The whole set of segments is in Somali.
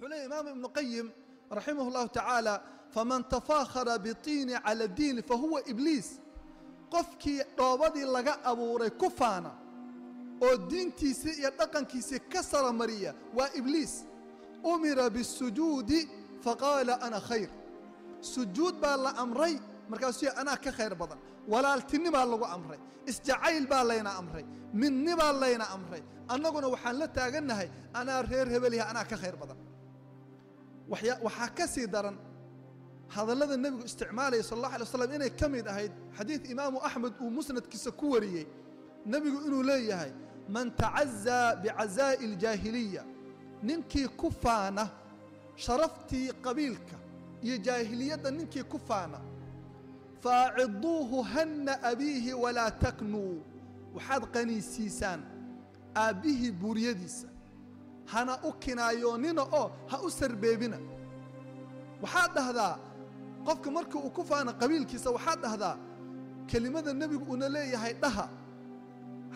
wuxuu leeyahy imaam ibnu qayim raximah اllahu tacaala faman tafaakhara bitiini cala diini fahuwa ibliis qofkii dhoobadii laga abuuray ku faana oo diintiisii iyo dhaqankiisii ka saramariya waa ibliis umira bisujuudi faqaala ana khayr sujuud baa la amray markaasuy anaa ka khayr badan walaaltinni baa lagu amray isjacayl baa layna amray midni baa layna amray annaguna waxaan la taagannahay anaa reer hebelyaha anaa ka khayr badan waxaa ka sii daran hadallada nebigu isticmaalaya sal alla alay waslam inay ka mid ahayd xadiid imaamu axmed uu musnadkiisa ku wariyey nebigu inuu leeyahay man tacazaa bicazaa'i iljaahiliya ninkii ku faana sharaftii qabiilka iyo jaahiliyadda ninkii ku faana faaciduuhu hanna abiihi walaa taknuu waxaad qaniisiisaan aabbihii buuryadiisa hana u kinaayoonina oo ha u sarbeebina waxaad dhahdaa qofka marka uu ku faana qabiilkiisa waxaad dhahdaa kelimada nebigu una leeyahay dhaha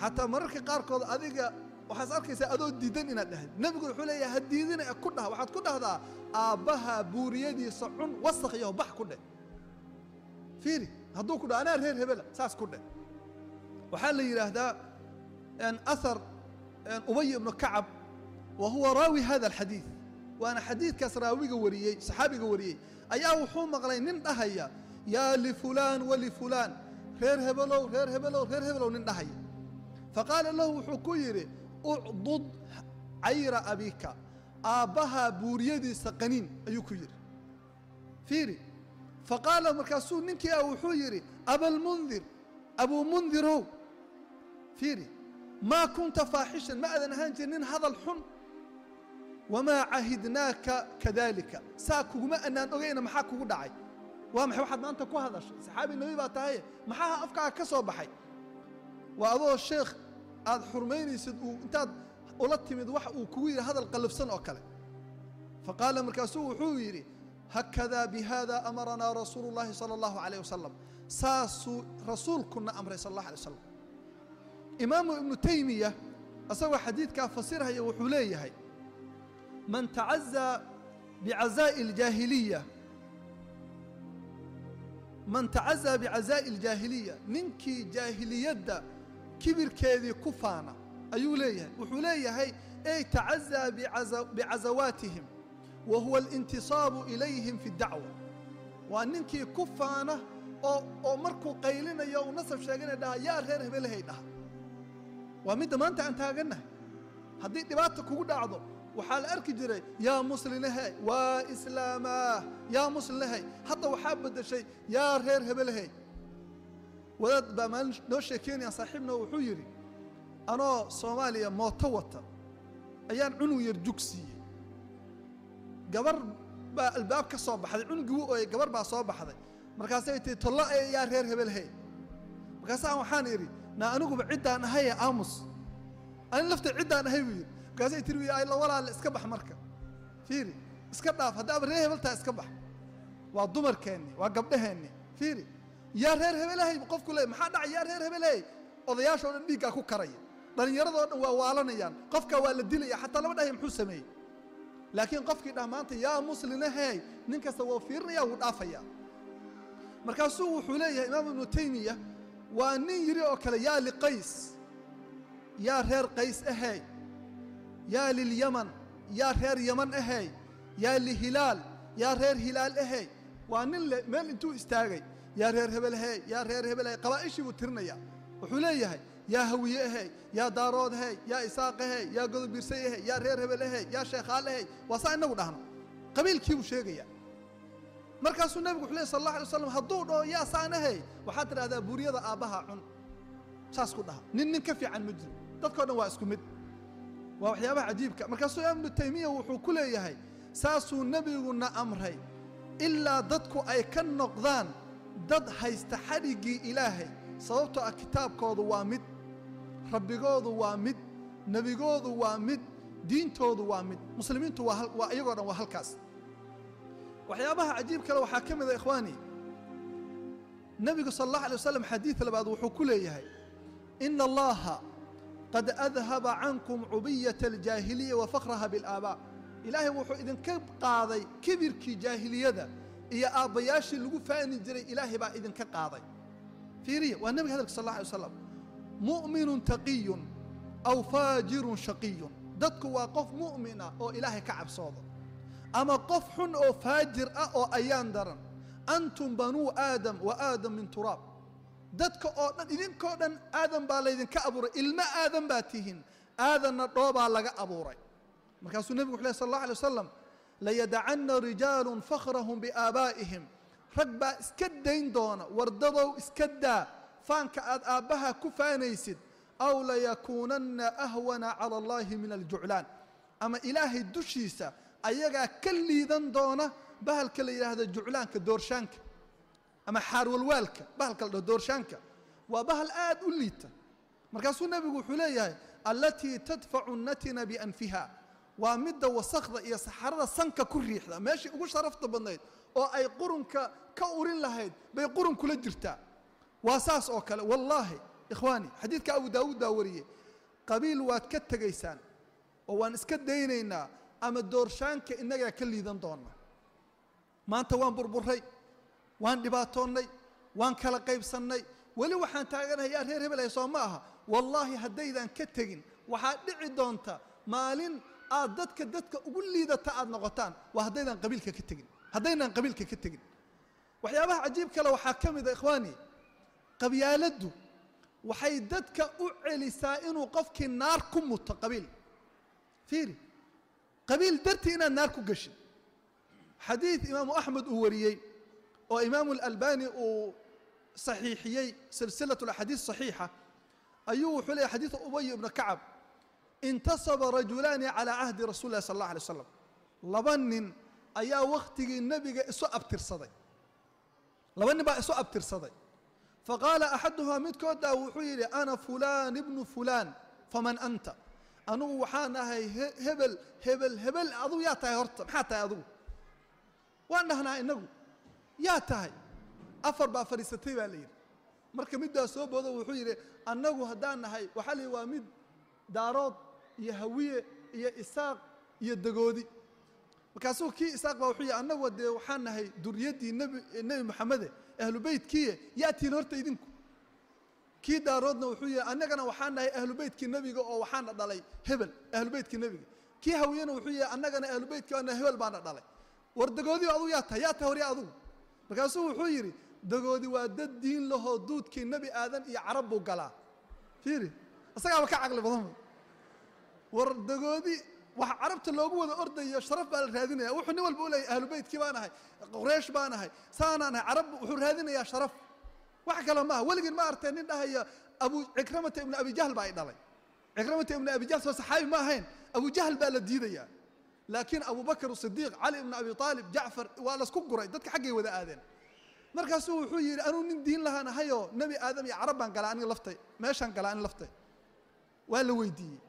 xataa mararka qaarkood adiga waxaas arkaysaa adoo diidan inaad dhahayd nebigu wuxuu leeyahay ha diidina e ku dhaha waxaad ku dhahdaa aabbaha buuriyadiisa cun wasakh iyo bax ku dheh fiiri hadduu ku dhaho anaa reer hebela saas ku dheh waxaa la yidhaahdaa ahar ubay ibnu kacab wahuwa raawi hada alxadiid waana xadiidkaas raawiga wariyey saxaabiga wariyey ayaa wuxuu maqlay nin dhahaya yaa lifulaan walifulaan reer hebelow reer hebelow reer hebelow nin dhahaya faqaala lahu wuxuu ku yidhi ucdud cayra abika aabbahaa buuriyadiisa qaniin ayuu ku yidhi fiiri faqaala markaasuu ninkii ah wuxuu yidhi abalmundir abuu mundirow fiiri maa kunta faaxishan ma adan ahaan jirin nin hadal xun wamaa cahidnaaka kadalika saa kuguma anaan ogayna maxaa kugu dhacay waa maxay waxaad maanta ku hadashay saxaabi nebi baa tahaye maxaha afkaaga ka soo baxay waa adoo sheekh aad xurmaynaysid uu intaad ula timid wax uu kugu yidhi hadal qallifsan oo kale faqaala markaasuu wuxuu yidhi hakadaa bihaada amaranaa rasuulu llaahi sala allahu calayh wasalam saasuu rasuulkuna amray sal allah alay wasalam imaamu ibnu taymiya asagoo xadiidkaa fasirhaya wuxuu leeyahay man tacazaa bicazaa'i aljaahiliya man tacazaa bicazaa'i aljaahiliya ninkii jaahiliyadda kibirkeedii ku faana ayuu leeyahay wuxuu leeyahay ey tacazaa bicazawaatihim wa alintisaabu ilayhim fi dacwa waa ninkii ku faana oo markuu qaylinayo uu nasab sheeganaya dhaha yaa reer hebelahay dhaha waa midda maanta aan taagannahay haddii dhibaata kugu dhacdo waxaa la arki jiray yaa muslinahey waa islaamaah yaa muslinahey hadda waxaa bedeshay yaa reer hebelahey wadaad baa maalin noo sheekaynaya saaxiibna wuxuu yidhi anoo soomaaliya mooto wata ayaan cunug yar jugsiiyey gabar baa albaab ka soo baxday cunugii wu ooyay gabar baa soo baxday markaasay tii tollo yaa reer hebelahey markaasaan waxaan idhi naa aniguba ciddaan ahaye aamus ani laftay ciddaan ahay buu yidhi markaasay tir lawalaale iska bax marka fiiri iska dhaaf haddaaba reer hebel taha iska bax waa dumarkeenni waa gabdhaheenni fiiri yaa reer hebelahay qofku le maxaa dhacay yaa reer hebelahay odayaashao dhan dhiiggaa ku karaya dhallinyaradoo dhan waa waalanayaan qofkaa waa la dilaya xataa lama dhahaya muxuu sameeyey laakiin qofkii dhah maanta yaa muslinahey nin kasta wou fiirinaya wuu dhaafayaa markaasuu wuxuu leeyahay imaamu ibnu taymiya waa nin yidhi oo kale yaa liqays yaa reer qays ahey yaa lilyaman yaa reer yaman ahey yaa lihilaal yaa reer hilaal ahey waa nin le meel intuu istaagay yaa reer hebel ahey yaa reer hebel ahey qabaa'ishii buu tirinaya wuxuu leeyahay yaa hawiye ahey yaa daarood ahey yaa isaaq ahey yaa godobirsay ahey yaa reer hebel ahey yaa sheekhaal ahey waa saa inagu dhahno qabiilkii buu sheegaya markaasuu nebigu wuxuu ley sal alla alay waslam hadduu dhaho yaa saan ahey waxaad tidhahdaa buuriyada aabbaha cun saas ku dhaha nin nin ka fiican ma jiro dadkao dhan waa isku mid waa waxyaabaha cajiibka markaasuu imaam ibnu taymiya wuxuu ku leeyahay saasuu nebiguna amray ilaa dadku ay ka noqdaan dad haysta xadhiggii ilaahay sababtoo ah kitaabkoodu waa mid rabbigoodu waa mid nebigoodu waa mid diintoodu waa mid muslimiintu waa iyagoo dhan waa halkaas waxyaabaha cajiib kale waxaa ka mid a ah, ikhwaani nebigu sal allah alay wasalam xadiid labaad wuxuu ku leeyahay ina allaaha qad adhaba cankum cubiyata aljaahiliya wa fakhraha bilaabaa ilaahay wuxuu idinka qaaday kibirkii jaahiliyada iyo aabbayaashii lagu faani jiray ilaahay baa idinka qaaday fiiriya waa nebiga hadalka sal alla alay waslam mu'minun taqiyun aw faajirun shaqiyun dadku waa qof mu'mina oo ilaahay ka cabsoodo ama qof xun oo faajir ah oo ayaan daran antum banuu aadam wa aadam min turaab dadka oo dhan idinkoo dhan aadan baa laydinka abuuray ilmo aadan baa tihiin aadanna dhoobaa laga abuuray markaasuu nebigu wuxu leh sal allah alay wasalam layadacanna rijaalun fakhrahum biaabaa'ihim rag baa iska dayn doona wardadow iska daa faanka aad aabbaha ku faanaysid aw layakuunanna ahwana cala allahi min aljuclaan ama ilaahay dushiisa ayagaa ka liidan doona bahalka la yidhaahdo juclaanka doorshaanka ama xaarwalwaalka bahalka la doorshaanka waa bahal aada u liita markaasuu nebigu wuxuu leeyahay allatii tadfacu natina bianfiha waa midda wasakda iyo saxarada sanka ku riixda meeshii ugu sharafta badnayd oo ay qurunka ka urin lahayd bay qurun kula jirtaa waa saas oo kale wallaahi ikhwaani xadiidka abu daawuud baa wariyey qabiil waad ka tegaysaan oo waan iska daynaynaa ama doorshaanka innagaa ka liidan doona maanta waan burburay waan dhibaatoonnay waan kala qaybsannay weli waxaan taaganahay reer hebel ah soo ma aha wallaahi haddaydan ka tegin waxaad dhici doonta maalin aad dadka dadka ugu liidata aad noqotaan waa haddaydan qabiilka ka tegin haddaynaan qabiilka ka tegin waxyaabaha cajiib kale waxaa ka mida ah, ikhwaani qabyaaladdu waxay dadka u celisaa inuu qofkii naar ku muto qabiil fiiri qabiil dartii inaad naar ku gashin xadiid imaamu axmed uu wariyey oo imaamu اlalbani uu saxiixiyey silsilaة اaxaadiiث صaxiixa ayuu wuxuu leeyay xadiiث ubay ibna kacab intasaba rajulaani calىa cahdi rasuuli lah sal اllah alيه slam laba nin ayaa wakhtigii nebiga isu abtirsaday laba nin baa isu abtirsaday faqaala axaduhumaa midkoodaa wuxuu yidhi ana fulaan ibnu fulaan faman anta anugu waxaan ahay hebel hebel hebel adugu yaa tahay horta maxaa tahay adugu waan dhahnaa inagu yaa tahay afar baa fadhiisatay baa la yidhi marka middaa soo boodo wuxuu yidhi annagu haddaan nahay waxaa la yidhi waa mid daarood iyo hawiye iyo isaaq iyo dagoodi markaasuu kii isaaq baa wuxuu yidhi annagu dee waxaan nahay duriyaddii nbi nebi moxamede ahlu beytkiiye yaatiin horta idinku kii daaroodna wuxuu yidhi annagana waxaan nahay ahlu beytkii nebiga oo waxaana dhalay hebel ahlu beytkii nebiga kii hawiyena wuxuu yidhi annagana ahlu beytkii ana hebel baana dhalay war dagoodiyo adugu yaa tahay yaa tahay horya adugu markaasuu wuxuu yidhi dagoodi waa dad diin lahoo duudkii nebi aadan iyo carab buu galaa fiiri isagaaba ka caqli badanba war dagoodi waxa carabta loogu wada ordayo sharaf baa la raadinaya wuxuu nin walba u leeyay ahlu beytkii baan ahay quraysh baan ahay saanaan ahay carab wuxuu raadinayaa sharaf wax kale maaha weligiin ma artay nin dhahaya abu cikramata ibnu abijahl baa i dhalay cikramata ibnu abijahl soo saxaabi ma ahayn abu jahl baa la diidayaa laakiin abubakr الصidiiq cali ibn abi aalib jacfar waa lasku guray dadka xaggay wada aadeen markaasuu wuxuu yidhi anuu nin diin lahaan ahayoo nebi aadam iyo carab baan galaa aniga laftay meeshaan galaa ani laftay waa la weydiiyey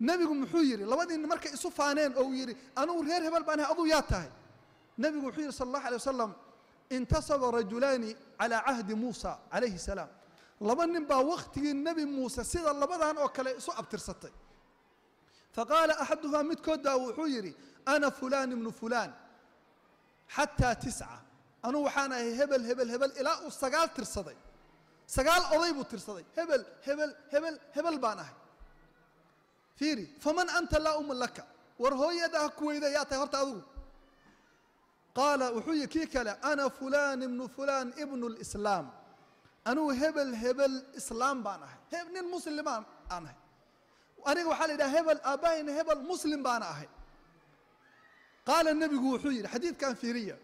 nebigu muxuu yidhi labadiin markay isu faaneen oo uu yidhi anuu reer hebel baan ahay aduu yaa tahay nebigu wuxuu yidhi sal allah alay wasalam intasaba rajulaani calaa cahdi muusa calayhi salaam laba nin baa wakhtigii nebi muuse sida labadan oo kale isu abtirsatay faqaala axaduhaa midkood baa wuxuu yidhi ana fulaan ibnu fulaan xataa tisca anuu waxaan ahay hebel hebel hebel ilaa uu sagaal tirsaday sagaal oday buu tirsaday hebel hebel hebel hebel baan ahay fiiri faman anta laa uma laka war hooyada ha kuweyda yaa tahay horta adigu qaala wuxuu yihi kii kale ana fulaan ibnu fulaan ibnu lislaam anuu hebel hebel islaam baan ahay nin muslimaan aan ahay aniga waxaa la yidhaha hebel aabbahayna hebel muslim baana ahay qaala nebigu wuxuu yidhi xadiidkan fiiriya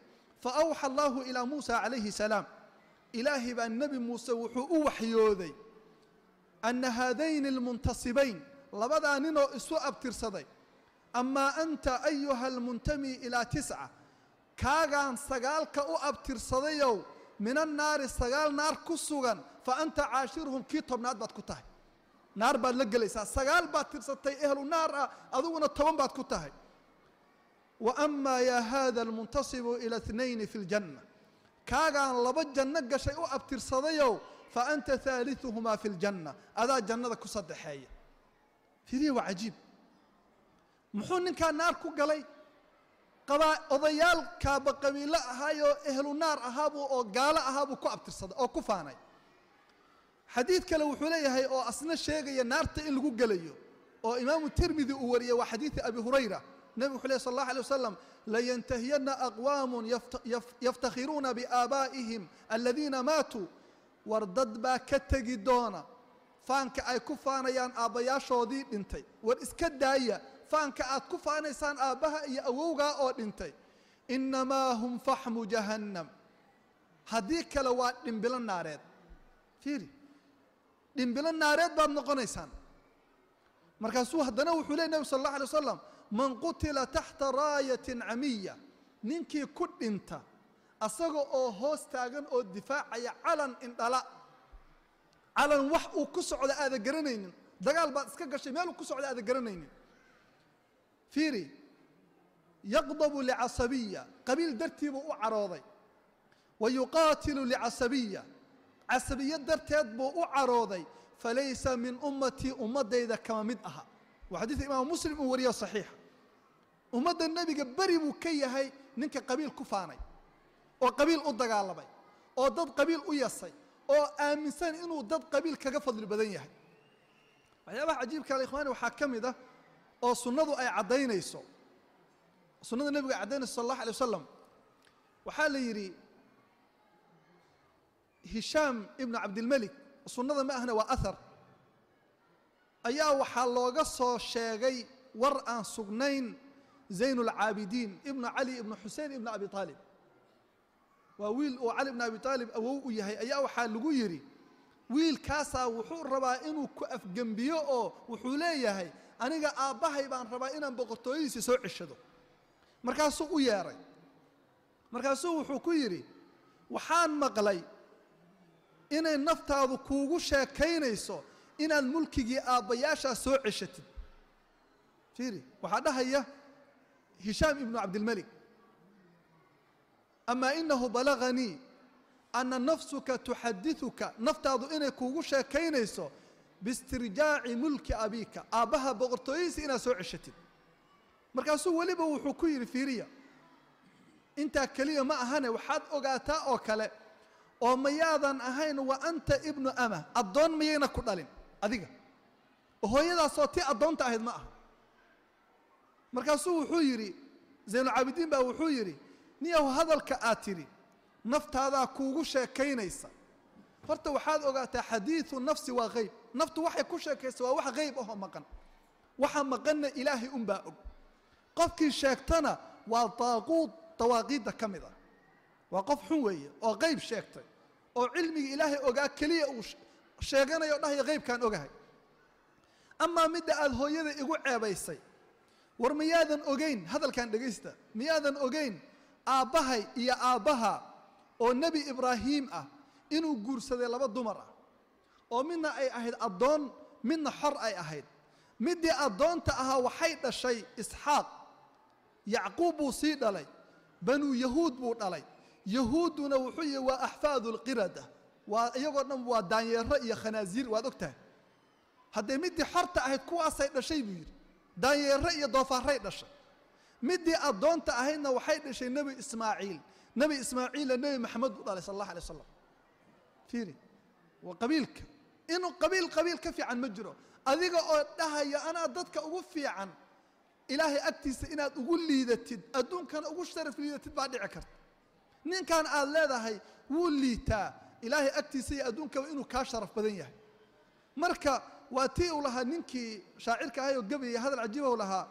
faawxa allahu ilaa muusa calayhi salaam ilaahay baa nebi muuse wuxuu u waxyooday ana haadayni almuntasibayn labadaa ninoo isu abtirsaday amaa anta ayuha almuntami ilaa tisca kaagaan sagaalka u abtirsadayow min annaari sagaal naar ku sugan fa anta caashirhum kii tobnaad baad ku tahay naar baad la gelaysaa sagaal baad tirsatay ehlu naar ah adiguna toban baad ku tahay wa amaa yaa haada almuntasibu ila اtnayni fi اljanna kaagaan laba janno gashay u abtirsadayow fa anta haaliثuhumaa fi اljanna adaa jannada ku saddexeeya firihi waa cajiib muxuu ninkaa naar ku galay qabaa odayaal kaaba qabiilo ahaayoo ehlu naar ahaabuu oo gaalo ahaabuu ku abtirsaday oo ku faanay xadiid kale wuxuu leeyahay oo asna sheegaya naarta in lagu gelayo oo imaamu tirmidi uu wariyey waa xadiidi abi hurayra nebig wuxuu ley sal allah alay wasalam layantahiyana aqwaamun yaftakhiruuna biaabaa'ihim aladiina maatuu war dad baa ka tegi doona faanka ay ku faanayaan aabbayaashoodii dhintay war iska daaya faanka aad ku faanaysaan aabbaha iyo awowgaa oo dhintay inamaa hum faxmu jahannam haddii kale waa dhimbilo naareed fiiri dhimbilo naareed baad noqonaysaan markaasuu haddana wuxuu ley nabi sal اllah alay wasalam man qutila taxta raayatin camiya ninkii ku dhinta asaga oo hoos taagan oo difaacaya calan indhala calan wax uu ku socda aada garanaynin dagaal baad iska gashay meel uu ku socda aada garanaynin fiiri yaqdabu licasabiya qabiil dartiibuu u carooday wa yuqaatilu licasabiya casabiye darteed buu u carooday falaysa min ummatii ummadayda kama mid aha waa xadiidka imaam muslim uu wariyo saxiixa ummadda nebiga beri buu ka yahay ninka qabiil ku faanay oo qabiil u dagaalamay oo dad qabiil u yasay oo aaminsan inuu dad qabiil kaga fadli badan yahay waxyaabaha cajiibka ale ah, ikhwaani waxaa ka mid ah oo sunnadu ay caddaynayso sunnada nebigu ay caddaynayso sal allah alay wasalam waxaa la yidhi hishaam ibnu cabdilmelik sunnada ma ahna waa ahar ayaa waxaa looga soo sheegay war aan sugnayn zayn اlcaabidiin ibnu cali ibnu xuseen ibnu abi aalib waa wiil uu cali ibnu abi aalib awow u yahay ayaa waxaa lagu yidhi wiilkaasaa wuxuu rabaa inuu ku afgembiyo oo wuxuu leeyahay aniga aabbahay baan rabaa inaan boqortooyadiisa soo ceshado markaasuu u yeedhay markaasuu wuxuu ku yidhi waxaan maqlay inay naftaadu kuugu sheekaynayso inaad mulkigii aabbayaashaa soo ceshatid fiiri waxaa dhahaya hishaam ibnu cabdilmelik amaa inahu balaganii anna nafsuka tuxadiuka naftaadu inay kuugu sheekaynayso biistirjaaci mulki abiika aabbaha boqortooyadiisa inaad soo ceshatid markaasuu weliba wuxuu ku yidhi fiiriya intaa keliya ma ahane waxaad ogaataa oo kale oo mayaadan ahayn wa anta ibnu ama addoon miyayna ku dhalin adiga oo hooyadaasoo ti addoonta ahayd ma aha markaasuu wuxuu yidhi zaynulcaabidiin baa wuxuu yidhi niyahu hadalka aad tidhi naftaadaa kuugu sheekaynaysa horta waxaad ogaataa xadiidu nafsi waa qayb naftu waxay ku sheekaysa waa wax hayb ahoo maqan waxa maqanna ilaahay unbaa og qofkii sheegtana waa daaquud dawaaqiidda ka mid ah waa qof xun weeye oo qayb sheegtay oo cilmiga ilaahay ogaa keliya uu sheeganayo o dhahaya qaybkaan ogahay amaa midda aada hooyada igu ceebaysay war miyaadan ogeyn hadalkan dhegaysta miyaadan ogeyn aabbahay iyo aabbaha oo nebi ibraahiim ah inuu guursaday laba dumar ah oo midna ay ahayd addoon midna xor ay ahayd middii addoonta ahaa waxay dhashay isxaaq yacquub buu sii dhalay banuu yahuud buu dhalay yahuuduna wuxuu yihi waa axfaadu lqirada waa iyagoo dhan waa daanyeero iyo khanaasiir waad og tahay haddee middii xorta ahayd kuwaasay dhashay buu yidhi daanyeero iyo doofaaray dhashay midii addoonta ahaydna waxay dhashay nebi ismaaciil nebi ismaaciilla nebi maxamed buu dhalay sal allah alay wasalam fiiri waa qabiilka inuu qabiil qabiil ka fiican ma jiro adiga oo dhahaya anaa dadka ugu fiican ilaahay agtiisa inaad ugu liidatid adduunkana ugu sharaf liidatid baa dhici karta ninkan aad leedahay wuu liitaa ilaahay agtiisa iyo adduunkaba inuu kaa sharaf badan yahay marka waa tii uu lahaa ninkii shaacirka ahay oo gabayay hadal cajiibou lahaa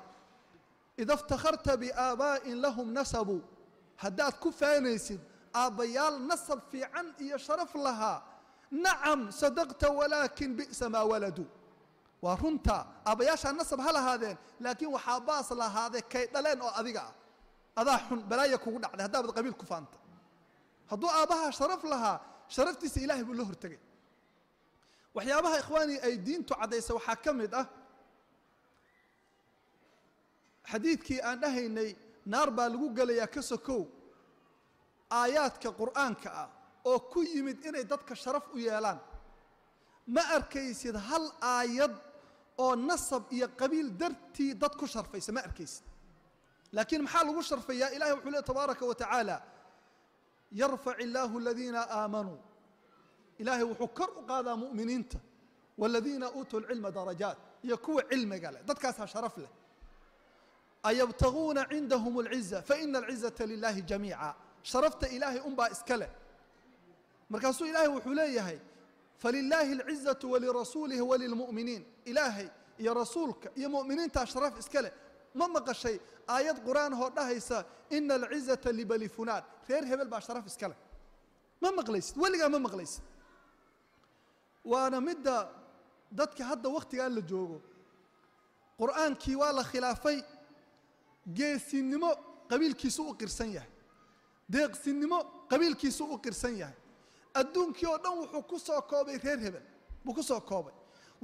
ida iftakharta biaabaa'in lahum nasabu haddaad ku faanaysid aabbayaal nasab fiican iyo sharaf lahaa nacam sadaqta walaakin bi'sa maa waladu waa runta aabbayaashaa nasab ha lahaadeen laakiin waxaa baas lahaade kay dhaleen oo adiga ah adaa xun balaaya kugu dhacday haddaabad qabiil ku faanta hadduu aabbaha sharaf lahaa sharaftiisa ilaahay buu la hortegay waxyaabaha ikhwaani ay diintu caddaysa waxaa ka mid ah xadiidkii aan dhahaynay naar baa lagu gelayaa ka sokow aayaadka qur'aanka ah oo ku yimid inay dadka sharaf u yeelaan ma arkaysid hal aayad oo nasab iyo qabiil dartii dad ku sharfaysa ma arkaysid laakiin maxaa lagu sharfayaa ilahay wuxuu le tabaaraka wa tacaala yarfac illaahu aladiina aamanuu ilaahay wuxuu kor u qaadaa mu'miniinta waladiina uutuu lcilma darajaat iyo kuwa cilmiga leh dadkaasaa sharaf leh ayabtaguuna cindahum اlciza faina alcizata lilaahi jamiica sharafta ilaahay unbaa iska leh markaasuu ilaahay wuxuu leeyahay falilaahi alcizatu walirasuulihi walilmu'miniin ilaahay iyo rasuulka iyo mu'miniintaa sharaf iska leh ma maqashay aayad qur-aan hoo dhahaysa ina alcizata libali funaan reer hebel baa sharaf iska iskale ma maqlaysid weligaa ma maqlaysid waana midda dadka hadda wakhtigaan la joogo qur-aankii waa la khilaafay geesinimo qabiilkiisu u qirsan yahay deeqsinimo qabiilkiisu u qirsan yahay adduunkii oo dhan wuxuu ku soo koobay reer hebel buu ku soo koobay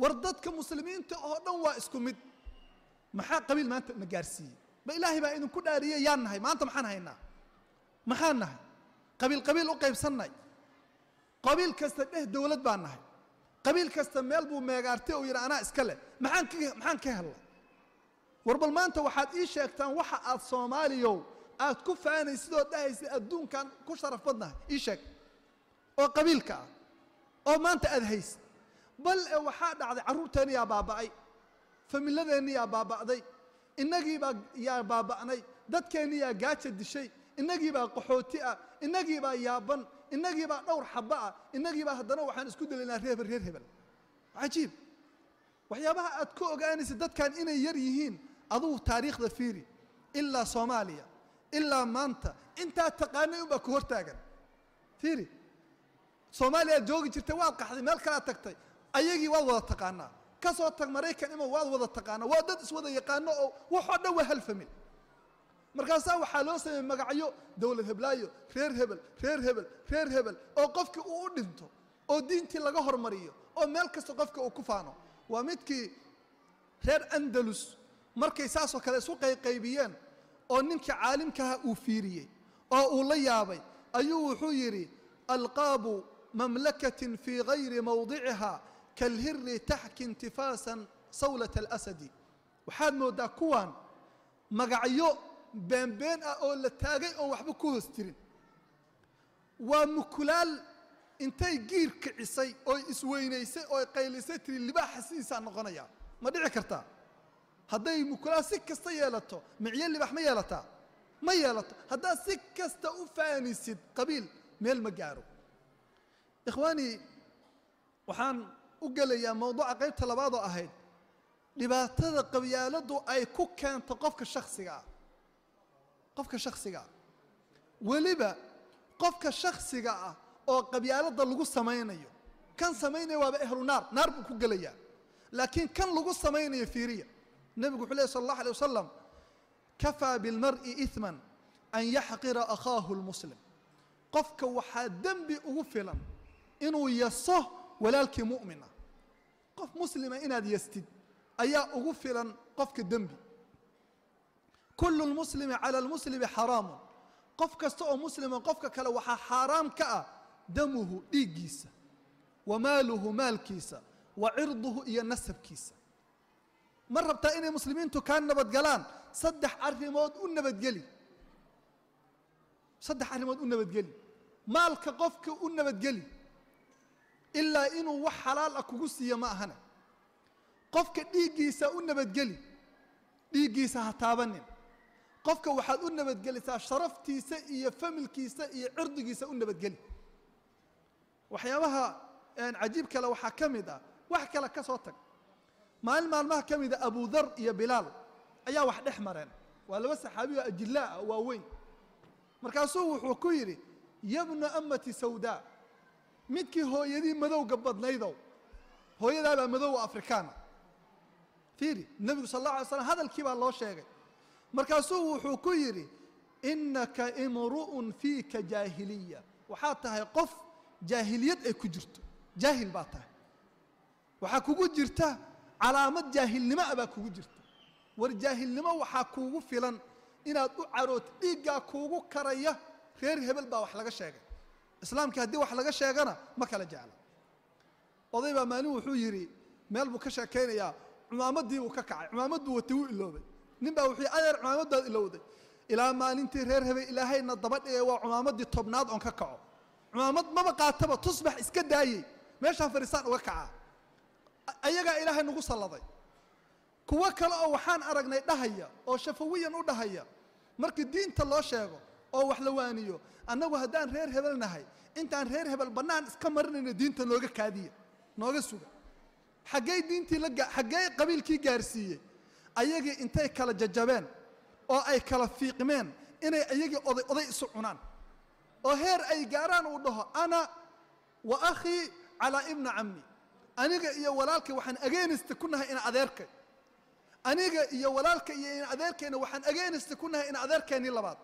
war dadka muslimiinta oo dhan waa isku mid maxaa qabiil maanta na gaarsiiyey ma ilaahay baa idinku dhaariyey yaan nahay maanta maxaan haynaa maxaan nahay qabiil qabiil u qaybsannay qabiil kasta dheh dowlad baan nahay qabiil kasta meel buu meegaartay oo yidhi anaa iska leh maxaan ka maxaan ka hellay war bal maanta waxaad ii sheegtaan waxa aad soomaaliyow aad ku faanaysid oo dhahaysay adduunkan ku sharaf badnahay ii sheeg oo qabiilka ah oo maanta aad haysid bal e waxaa dhacday caruurteeniyaa baaba'ay familadeennii yaa baaba'day baa yaa baaba'nay dadkeennii yaa gaaja dishay baa qaxooti ah baa yaaban baa dhowr xaba ah baa haddana waxaan isku dalaynaa reebel reer hebel cajiib waxyaabaha aad ku ogaanaysa dadkan inay yar yihiin adugu taariikhda fiiri ilaa soomaaliya ilaa maanta intaa taqaanay unbaa ku hortaagan fiiri soomaaliyaad joogi jirtay waad qaxday meel kalaa tagtay ayagii waad wada taqaanaa ka soo tag maraykan ima waad wada taqaana waa dad iswada yaqaano oo waxoo dhan waa halfamin markaasaa waxaa loo sameeyey magacyo dowlad heblaayo reer hebel reer hebel reer hebel oo qofkii uu u dhinto oo diintii laga hormariyo oo meel kasta qofka uu ku faano waa midkii reer andalus markay saasoo kale isu qayqaybiyeen oo ninkii caalimkaha uu fiiriyey oo uu la yaabay ayuu wuxuu yidhi alqaabu mamlakatin fii gayri mawdiciha kalhiri taxki intifaasan sawlata alasadi waxaad mooddaa kuwaan magacyo beenbeen ah oo la taagay oon waxba ku hoos jirin waa mukulaal intay giir kicisay ooy isweynaysay ooy qaylisay tiri libaaxa sidiisaa noqonayaa ma dhici kartaa hadday mukulaal si kasta yeelato micyo libaax ma yeelataa ma yeelato haddaad si kasta u faanisid qabiil meel ma gaaro ikhwaanii waxaan u gelayaa mowduuca qaybta labaad oo ahayd dhibaatada qabyaaladdu ay ku keento qofka ah qofka shaksiga ah weliba qofka shakhsiga ah oo qabyaaladda lagu samaynayo kan samaynaya waaba ehlu naar naar buu ku gelayaa laakiin kan lagu samaynayo fiiriya nebigu wuxuu leh sal allah alay wasalam kafaa bilmar'i iman an yaxqira akhaahu lmuslim qofka waxaa dembi ugu filan inuu yaso walaalkii mu'mina qof muslima inaad yastid ayaa ugu filan qofka dembi kulu lmuslimi cala almuslimi xaraamun qof kasta oo muslima qofka kale waxaa xaaraam ka ah damuhu dhiiggiisa wa maaluhu maalkiisa wa cirduhu iyo nasabkiisa ma rabtaa inay muslimiintu kaa nabadgalaan saddex arrimood u nabadgeli saddex arrimood u nabadgeli maalka qofka u nabadgeli ilaa inuu wax xalaal ah kugu siiyo ma ahane qofka dhiiggiisa u nabadgeli dhiiggiisa ha taabanin qofka waxaad u nabadgelisaa sharaftiisa iyo familkiisa iyo cirdigiisa u nabadgeli waxyaabaha cajiib kale waxaa ka mid ah wax kale ka soo tag maalin maalmaha ka mida ah abudar iyo bilaal ayaa wax dhex mareen waa laba saxaabiyo ajilaa ah, waaweyn markaasuu wuxuu ku yidhi yabna amati sawdaa midkii hooyadii madowga badnaydow hooyadaabaa madowa afrikaana fiiri nebigu sal alla alay slam hadalkii baa loo sheegay markaasuu wuxuu ku yidhi innaka imru'un fiika jaahiliya waxaa tahay qof jaahiliyad ay ku jirto jaahil baa tahay waxaa kugu jirta calaamad jaahilnimo ah baa kugu jirta war jaahilnimo waxaa kuugu filan inaad u caroot dhiiggaa kuugu karaya reer hebel baa wax laga sheegay islaamkii haddii wax laga sheegana ma kala jecla oday baa maalin wuxuu yidhi meel buu ka sheekaynayaa cumaamadii buu ka kacay cumaamadbuu watay wuu iloobay nin baa wuxuu adeer cumaamaddaad ilowday ilaa maalintii reer hebey ilaahayna daba dhigay waa cumaamadii tobnaad oon ka kaco cumaamad maba qaataba tusbax iska daayey meeshaan fariisaan uga kacaa ayagaa ilaahay nagu salladay kuwo kale oo waxaan aragnay dhahaya oo shafawiyan u dhahaya markii diinta loo sheego oo wax la waaniyo annagu haddaan reer hebel nahay intaan reer hebel bannaan iska marinayna diinta nooga kaadiya nooga suga xaggey diintii la xaggey qabiilkii gaarsiiyey ayagii intay kala jajabeen oo ay kala fiiqmeen inay ayagii oday oday isu cunaan oo heer ay gaaraan uu dhaho ana wa akhii calaa ibna cammi aniga iyo walaalkay waxaan ageenista ku nahay ina adeerkay aniga iyo walaalka iyo in adeerkayna waxaan ageenista ku nahay in adeerkaynii labaad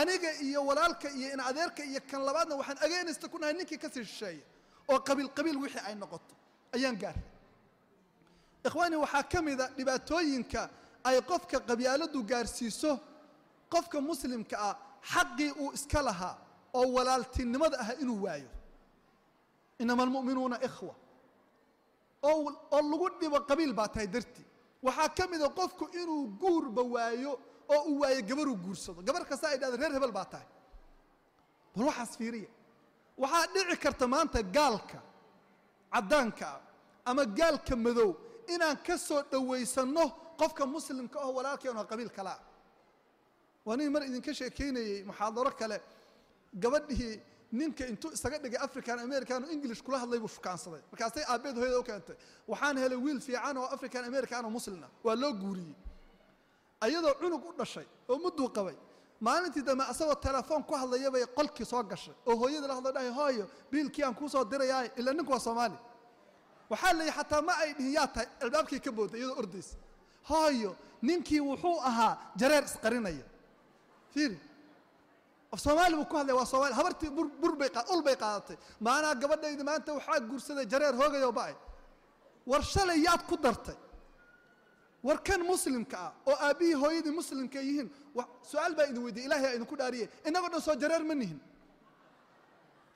aniga iyo walaalka iyo in adeerka iyo kan labaadna waxaan ageynaysta ku nahay ninkii ka sii shisheeya oo qabiil qabiil wixii ay noqoto ayaan gaarhay ikhwaani waxaa ka mid a dhibaatooyinka ay qofka qabyaaladu gaarsiiso qofka muslimka ah xaqii uu iska lahaa oo walaaltinimada ah inuu waayo inama almu'minuuna ikhwa oo oo lagu dhibo qabiil baa tahay dartii waxaa ka mida qofku inuu guurba waayo oo uu waayo gabaruu guursado gabar kasta ay dhahda reer hebel baa tahay bal waxaas fiiriya waxaa dhici karta maanta gaalka caddaankaa ama gaalka madow inaan ka soo dhowaysanno qofka muslimka aho walaalkeen oo qabiil kalaa waa nin mar idinka sheekaynayey muxaadaro kale gabadhii ninka intuu isaga dhigay african american oo english kula hadlay buu shukaansaday markaasay aabeed hooyada u keentay waxaan helay wiil fiican oo african american oo muslimna ah. waa loo guuriyey ayadoo cunug u dhashay oo mudduu qabay maalintii dambe asagoo telefoon ku hadlaya bay qolkii soo gashay oo hooyadii la hadlo dhahay hooyo biilkii aan kuu soo dirayaa ila ninku waa soomaali waxaa leeya xataa ma ay dhihin yaa tahay albaabkii ka booday iyadoo ordaysa hooyo ninkii wuxuu ahaa jareer isqarinaya fiiri of soomaali buu ku hadlaya waa soomaali habartii burbay ul bay qaadatay maanaa gabadhaydi maanta waxaa guursaday jareer hoogayoo ba-ay war shalay yaad ku dartay war kan muslimka ah oo aabbihii hooyadii muslimka yihiin su-aal baa idin weydiye ilahay aa idinku dhaariye innagoo dhan soo jareer ma nihin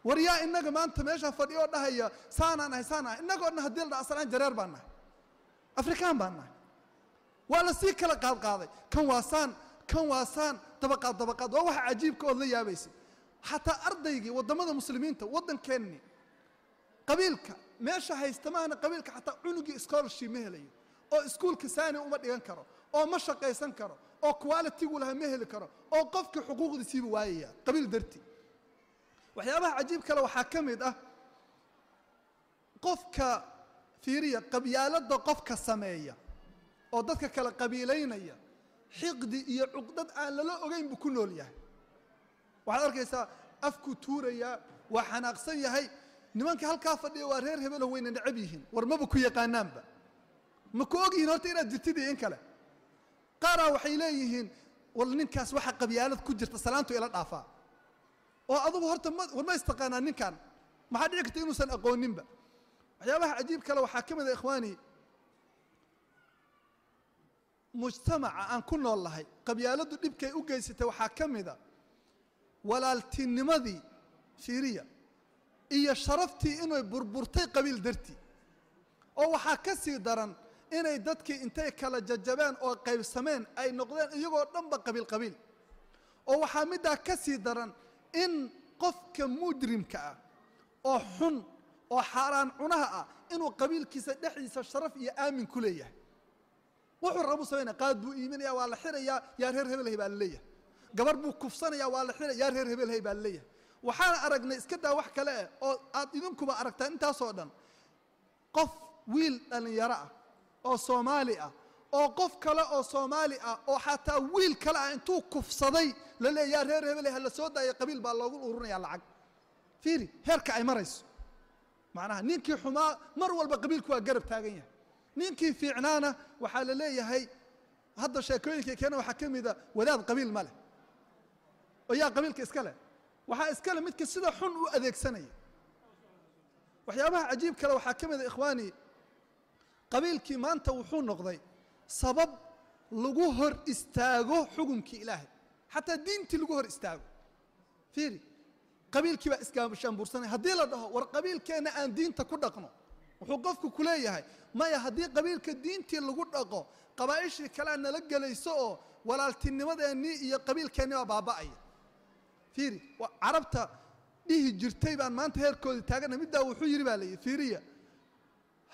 war yaa inaga maanta meeshaa fadhiyo oo dhahaya saanaan ahay saan ahay innagoo dhan hadii la dha asalaan jareer baan nahay afrikaan baan nahay waa la sii kala qaadqaaday kan waa saan kan waa saan dabaqaad dabaqaad waa waxa cajiibka ood la yaabaysay xataa ardaygii waddamada muslimiinta waddankeenni qabiilka meesha haysta qabiilka xataa cunugii scholarship ma helayo oo iskuulka saani uma dhigan karo oo ma shaqaysan karo oo qualitigu laha ma heli karo oo qofkii xuquuqdiisiiba waayaya qabiil darti waxyaabaha cajiib kale waxaa ka mid ah qofka fiiriya qabyaalada qofka sameeya oo dadka kale qabiilaynaya xiqdi iyo cuqdad aan lala ogeyn buu ku nool yahay waxaad arkaysaa afkuu tuurayaa waa xanaaqsan yahay nimanka halkaa fadhiya waa reer hebel wayna necab yihiin war maba ku yaqaanaanba maku ogyihiin horta inaad jirtid in kale qaaraa waxay leeyihiin wal ninkaas waxaa qabyaalad ku jirta salaantu ila dhaafaa oo adugu horta ma war ma istaqaanaa ninkan maxaa dhici karta inuusan aqooninba waxyaabaha cajiib kale waxaa ka mid a ah, ikhwaani mujtamaca aan ku nool lahay qabyaaladdu dhibkay u geysatay waxaa ka mid a ah walaaltinimadii fiiriya iyo sharaftii inay burburtay qabiil dartii oo waxaa ka sii daran inay dadkii intay kala jajabeen oo qaybsameen ay noqdeen iyagoo dhanba qabiilqabiil oo waxaa middaa ka sii daran in qofka mujrimka ah oo xun oo xaaraan cunaha ah inuu qabiilkiisa dhexdiisa sharaf iyo aamin ku leeyahay wuxuu rabuu samaynaya qaad buu iiminaya waa la xirayaa yaa reer hebelhay baa laleeyahay gabar buu kufsanaya waa la xiraya yaa reer hebelhay baa laleeyahay waxaan aragnay iska daa wax kale eh oo aad idinkuba aragtaan intaasoo dhan qof wiil dhallinyaro ah oo soomaali ah oo qof kale oo soomaali ah oo xataa wiil kale ah intuu kufsaday la leey yaa reer hebele ha ah, la soo daayo qabiil baa loogu ururinayaa lacag fiiri heerka ay marayso macnaha ninkii xumaa mar walba qabiilku waa garab taagan yahay ninkii fiicnaana waxaa la leeyahay hadda sheekooyinkii keena waxaa ka mida wadaad qabiil ma leh oo yaa qabiilka iska leh waxaa iska leh midka sida xun u adeegsanaya waxyaabaha cajiib kale waxaa ka mida ikhwaani qabiilkii maanta wuxuu noqday sabab lagu hor istaago xugunkii ilaahay xataa diintii lagu hor istaago fiiri qabiilkii baa iskaashaanbuursanay haddii la dhaho war qabiilkeenna aan diinta ku dhaqno wuxuu qofku ku leeyahay maya haddii qabiilka diintii lagu dhaqo qabaa'ishii kalea nala gelayso oo walaaltinimadeennii iyo qabiilkeennii baa baaba'aya fiiri carabta dhihi jirtay baan maanta heerkoodii taagana middaa wuxuu yidhi baa layidhi fiiriya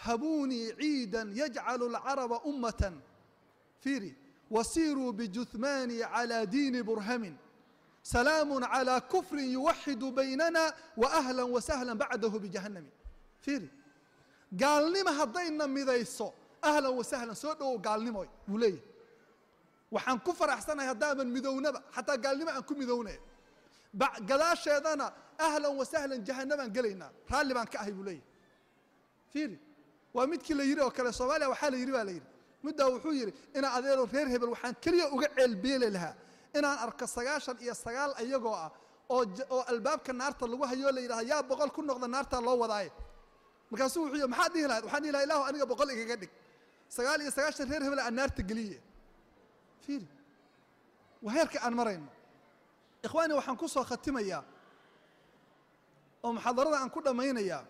habuunii ciidan yajcalu lcaraba ummatan fiiri wasiiruu bijuthmaanii calaa diini burhamin salaamu calaa kufrin yuwaxidu baynana wa ahlan wasahlan bacdahu bijahannami fiiri gaalnimo haddayna midayso ahlan wasahlan soo dhowow gaalnimo buu leeyahay waxaan ku faraxsanahay haddaaban midownaba xataa gaalnimo aan ku midownaya gadaasheedana ahlan wasahlan jahannamaan gelaynaa raalli baan ka ahay buu leeyahay fiiri waa midkii la yidhi oo kale soomaaliya waxaa la yidhi baa la yidhi middaa wuxuu yidhi inaa adeero reer hebel waxaan keliya uga ceelbeeli lahaa inaan arko sagaashan iyo sagaal iyagoo ah oo albaabka naarta lagu hayoo la yidhahda yaa boqol ku noqda naartaa loo wadaaye markaasuu wuxuu yidhi maxaad dhihi lahayd waxaan dhihi lahaa ilahu aniga boqol igaga dhig sagaal iyo sagaashan reer hebel aan naarta geliye fiiri waa heerka aan marayno ikhwaani waxaan ku soo khatimayaa oo muxaadarada aan ku dhammaynayaa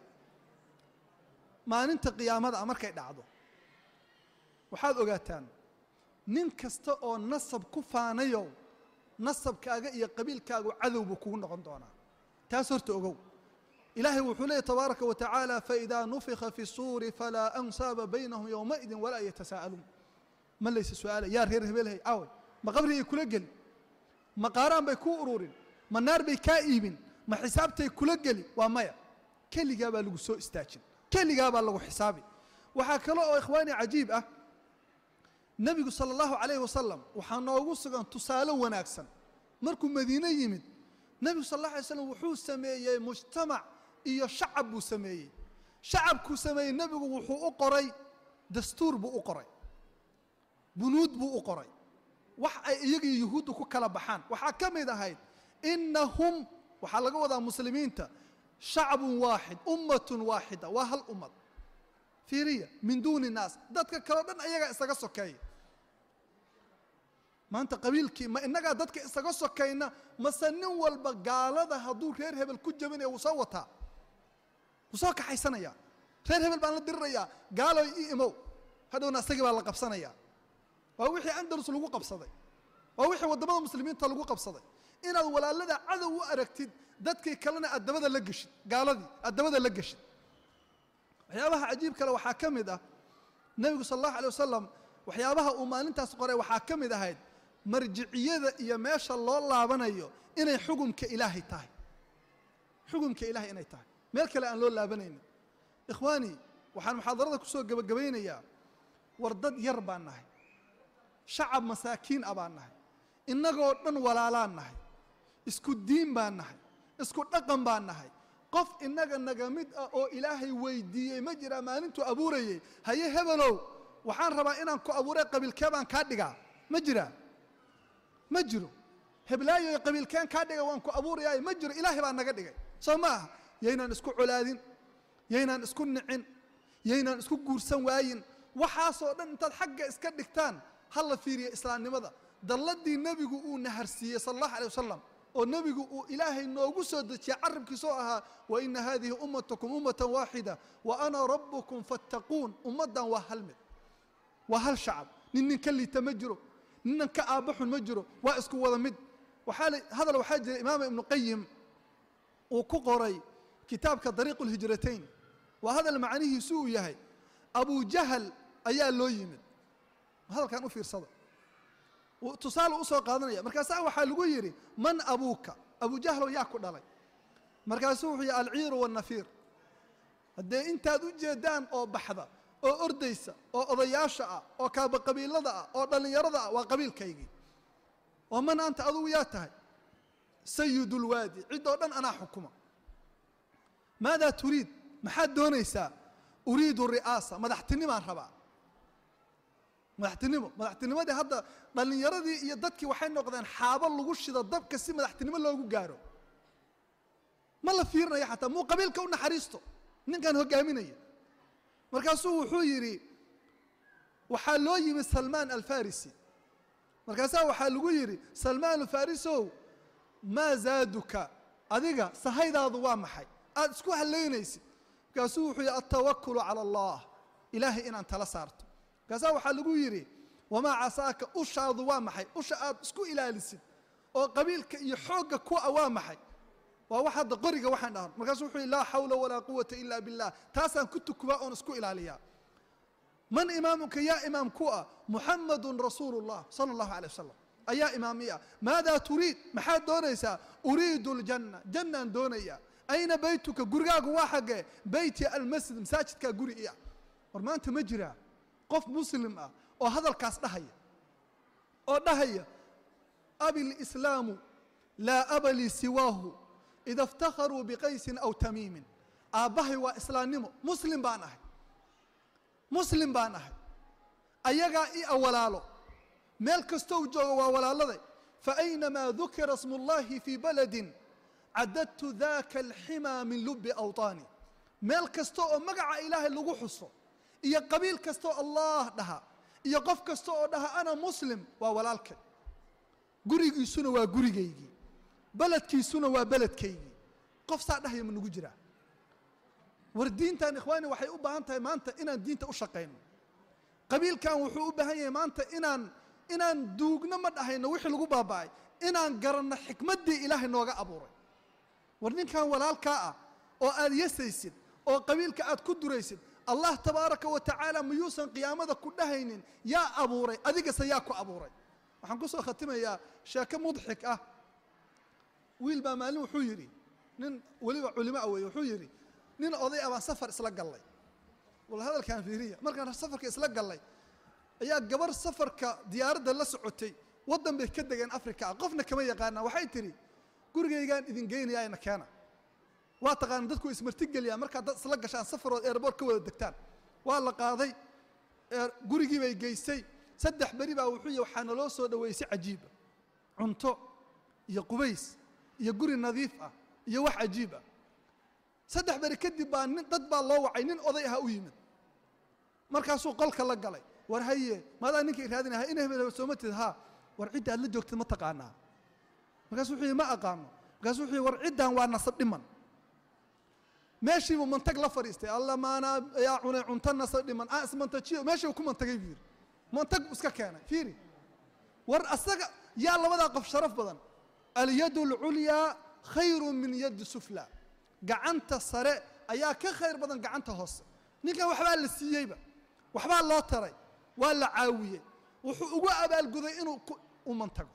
maalinta qiyaamada ah markay dhacdo waxaad ogaataan nin kasta oo nasab ku faanayo nasabkaaga iyo qabiilkaagu cadowbuu kugu noqon doonaa taas horta ogow ilaahay wuxuu leeyay tabaaraka wa tacaala faidaa nufika fi suuri falaa ansaaba baynahum yowmaidin walaa yatasaa'aluun ma layse su-aala yaa reer hebelhay caawe ma qabrigay kula geli ma qaaraan bay kuu ururin ma naar bay kaa iibin ma xisaabtay kula geli waa maya keligaa baa lagu soo istaajin keligaa baa lagu xisaabi waxaa kale oo ikhwaani cajiib ah nebigu sala allahu calayhi wasalam waxaa noogu sugan tusaale wanaagsan markuu madiine yimid nebigu sal alla alay slam wuxuu sameeyey mujtamac iyo shacab buu sameeyey shacabkuu sameeyey nebigu wuxuu u qoray dastuur buu u qoray bunuud buu u qoray wax ay iyagii yuhuuddu ku kala baxaan waxaa ka mid ahayd innahum waxaa laga wadaa muslimiinta shacbun waaxid ummatun waaxida waa hal ummad fiiriya min duuni naas dadka kaleo dhan ayagaa isaga sokeeya maanta qabiilkii ma innagaa dadka isaga sokayna mase nin walba gaalada hadduu reer hebel ku jabinaya wuu soo wataa wuu soo kaxaysanayaa reer hebel baan la dirirayaa gaaloy ii imow hadhowna isagii baa la qabsanayaa waa wixii andalus lagu qabsaday waa wixii waddamada muslimiinta lagu qabsaday inaad walaalada cadow u aragtid dadkii kalena aad la geshid gaaladii aad la geshid waxyaabaha cajiib kale waxaa ka mid ah nebigu sal allahu alay wasalam waxyaabaha uu maalintaas qoray waxaa ka mid ahayd marjiciyada iyo meesha loo laabanayo inay xukumka ilaahay tahay xukumka ilaahay inay tahay meel kale aan loo laabanaynin ikhwaani waxaan muxaadarada ku soo gebagabaynayaa war dad yar baan nahay shacab masaakiin ah baan nahay innagoo dhan walaalaan nahay isku diin baan nahay isku dhaqan baan nahay qof inaga naga mid ah oo ilaahay weydiiyey ma jiraa maalintuu abuurayey haye hebelow waxaan rabaa inaan ku abuuray qabiilkee baan kaa dhigaa ma jiraa ma jiro heblaayoy qabiilkeen kaa dhiga waan ku abuurayaay ma jiro ilaahay baa naga dhigay soo ma aha yaynaan isku colaadin yaynaan isku nicin yaynaan isku guursan waayin waxaasoo dhan intaad xagga iska dhigtaan ha la fiiriya islaamnimada dalladii nebigu uu naharsiiyey sal allahu aleh wasalam oo nebigu uu ilaahay noogu soo dejiyay carabkiisa oo ahaa wa ina haadihi ummatakum ummatan waaxida wa ana rabbukum fattaquun ummaddan waa hal mid waa hal shacab nin nin ka liita ma jiro ninnan ka aabbaxun ma jiro waa isku wada mid waxaa hadal waxaa jira imaama ibnu qayim uu ku qoray kitaabka dariiqu lhijratayn waa hadal macnihiisu uu yahay abujahal ayaa loo yimid hadalkan u fiirsada tusaal usoo qaadanaya markaasaa ah waxaa lagu yidhi man abuuka abu abujahlow yaa ku dhalay markaasuu wuxuu yihi alciiru wاnafiir haddee intaad u jeedaan oo baxda oo ordaysa oo odayaasha ah oo kaaba qabiilada ah oo dhallinyarada ah waa qabiilkaygii oo man anta adugu yaa tahay sayidu اlwaadi cid oo dhan anaa xukuma maadaa turiid maxaad doonaysaa uriidu ri'aasa madaxtinimaan rabaa madaxtinimo madaxtinimadii hadda dhalinyaradii iyo dadkii waxay noqdeen xaabo lagu shido dabka si madaxtinimo loogu gaaro ma la fiirinayo xataa muu qabiilka u naxariisto ninkan hogaaminaya markaasuu wuxuu yidhi waxaa loo yimi salmaan alfarisi markaasaa waxaa lagu yidhi salmaan alfarisow maa zaaduka adiga sahaydaadu waa maxay aada isku halaynaysid markaasuu wuxuu yidhi altawakulu cala allah ilaahay inaan tala saarto markaasaa waxaa lagu yidhi wamaa casaaka ushaadu waa maxay usha aad isku ilaalisid oo qabiilka iyo xoogga kuwa ah waa maxay waa wax hadda qoriga waxaan dhahno markaasuu wuxuu yihi laa xawla walaa quwata ilaa billah taasaan ku tukumaa oon isku ilaaliyaa man imaamuka yaa imaam ku ah muxamadun rasuulu llah sala allahu calay wasalam ayaa imaamiya maadaa turiid maxaad doonaysaa uriidu ljanna jannaan doonayaa ayna baytuka gurigaagu waa xaggee beyti almasjid masaajidkaa guri iya war maanta ma jiraa qof muslim ah oo hadalkaas dhahaya oo dhahaya abilslaamu laa abali siwaahu ida اftakaruu biqaysin aw tamiimin aabbahay waa islaamnimo muslim baan ahay muslim baan ahay ayagaa i awalaalo meel kastoo u joogo waa walaaladay faaynamaa dukira smu اllahi fii baladi cadadtu daka alximaa min lubi awطaani meel kasta oo magaca ilaahay lagu xuso iyo qabiil kastoo oo allah dhaha iyo qof kasta oo dhaha ana muslim waa walaalkay gurigiisuna waa gurigaygii beledkiisuna waa beledkaygii qof saa dhahaya ma nagu jiraa war diintan ikhwaani waxay u baahan tahay maanta inaan diinta u shaqayno qabiilkan wuxuu u baahan yahay maanta inaan inaan duugno ma dhahayno wixii lagu baaba'ay inaan garanno xikmaddii ilaahay nooga abuuray war ninkan walaalkaa ah oo aada yasaysid oo qabiilka aad ku duraysid allah tabaaraka wa tacaala miyuusan qiyaamada ku dhahaynin yaa abuuray adigase yaa ku abuuray waxaan kusoo khatimayaa sheeke mudxik ah wiil baa maalin wuxuu yidhi nin weliba culimoa ah weeye wuxuu yidhi nin oday abaan ah safar isla gallay wal fiiriya markaan safarka isla gallay ayaa gabar safarka diyaaradda la socotay waddan bay ka degeen afrika qofna kama yaqaanaa waxay tidhi gurigaygaan idin geynaya ina keena waa taqaana dadku ismartigeliyaan markaad isla gashaan safarood eerboort ka wada degtaan waa la qaaday er, gurigii bay geystay saddex beri baa wuxuu yih waxaa naloo soo dhaweysay cajiiba cunto iyo qubays iyo guri nadiif ah iyo wax cajiib ah saddex beri kadib baa nin dad baa loo wacay nin oday aha u yimid markaasuu qolka la galay war haye maadaa ninkai raadinaha in hebel sooma tid ha war cidda aad la joogtid ma taqaanaa markaasu wuxuu yihi ma aqaano markaasu wuxuu yihi war ciddan waa nasab dhiman meeshiibuu mantag la fadhiistay alla maanaa yaa cunay cunto nasa dhiman aa ismantajiyo meeshii ku mantagay buu yidhi mantag iska keenay fiiri war asaga yaa labadaa qof sharaf badan alyad اlculyaa khayru min yadi sufla gacanta sare ayaa ka khayr badan gacanta hoose ninkan waxbaa la siiyeyba waxbaa loo taray waa la caawiyey wuxuu ugu abaalguday inuu u mantago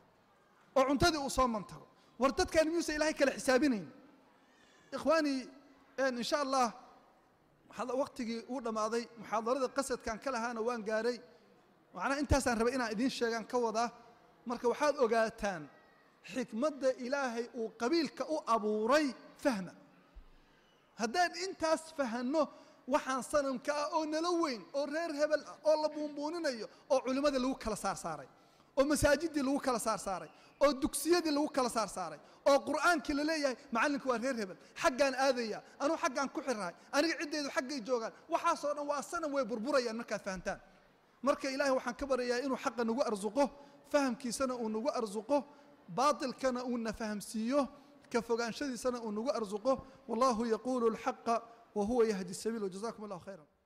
oo cuntadii uu soo mantago war dadkan miyuusan ilaahay kala xisaabinayn ikhwaani insha allah waktigii uu dhammaaday muxaadarada qasadkan ka lahaana waan gaaray macnaha intaasaan rabay inaan idiin sheegaan ka wadaa marka waxaad ogaataan xikmadda ilaahay uu qabiilka u abuuray fahma haddaan intaas fahanno waxaan sanamka ah oo nala weyn oo reer hebel ah oo la buunbuuninayo oo culimmada lagu kala saarsaaray oo masaajidii lagu kala saar saaray oo dugsiyadii lagu kala saar saaray oo qur'aankii la leeyahay macalinka waa reer hebel xaggaan aadaya anuu xaggaan ku xirnahay aniga ciddaydu xaggay joogaan waxaasoo dhan waa sanam way burburayaan markaad fahamtaan marka ilaahay waxaan ka baryayaa inuu xaqa nagu arsuqo fahamkiisana uu nagu arsuqo baatilkana uu na fahamsiiyo ka fogaanshadiisana uu nagu arsuqo wallahu yaquulu alxaqa wa huwa yahdi sabiil wajazakum allahu khayran